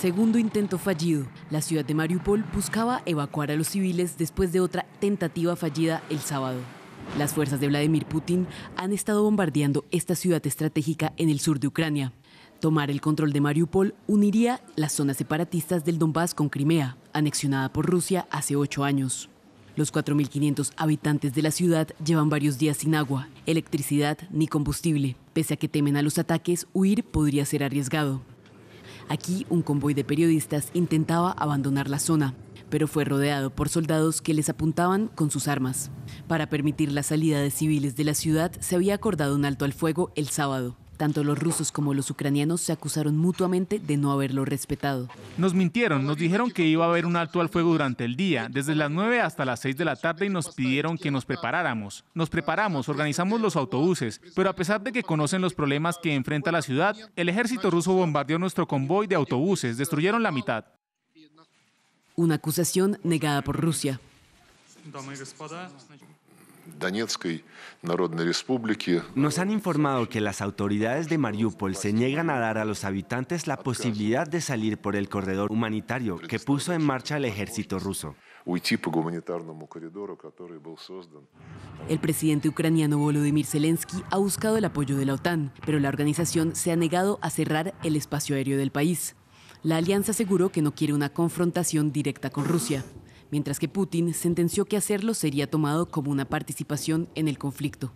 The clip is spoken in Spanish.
Segundo intento fallido. La ciudad de Mariupol buscaba evacuar a los civiles después de otra tentativa fallida el sábado. Las fuerzas de Vladimir Putin han estado bombardeando esta ciudad estratégica en el sur de Ucrania. Tomar el control de Mariupol uniría las zonas separatistas del Donbass con Crimea, anexionada por Rusia hace ocho años. Los 4.500 habitantes de la ciudad llevan varios días sin agua, electricidad ni combustible. Pese a que temen a los ataques, huir podría ser arriesgado. Aquí un convoy de periodistas intentaba abandonar la zona, pero fue rodeado por soldados que les apuntaban con sus armas. Para permitir la salida de civiles de la ciudad se había acordado un alto al fuego el sábado. Tanto los rusos como los ucranianos se acusaron mutuamente de no haberlo respetado. Nos mintieron, nos dijeron que iba a haber un alto al fuego durante el día, desde las 9 hasta las 6 de la tarde y nos pidieron que nos preparáramos. Nos preparamos, organizamos los autobuses, pero a pesar de que conocen los problemas que enfrenta la ciudad, el ejército ruso bombardeó nuestro convoy de autobuses, destruyeron la mitad. Una acusación negada por Rusia. Nos han informado que las autoridades de Mariupol se niegan a dar a los habitantes la posibilidad de salir por el corredor humanitario que puso en marcha el ejército ruso. El presidente ucraniano Volodymyr Zelensky ha buscado el apoyo de la OTAN, pero la organización se ha negado a cerrar el espacio aéreo del país. La alianza aseguró que no quiere una confrontación directa con Rusia mientras que Putin sentenció que hacerlo sería tomado como una participación en el conflicto.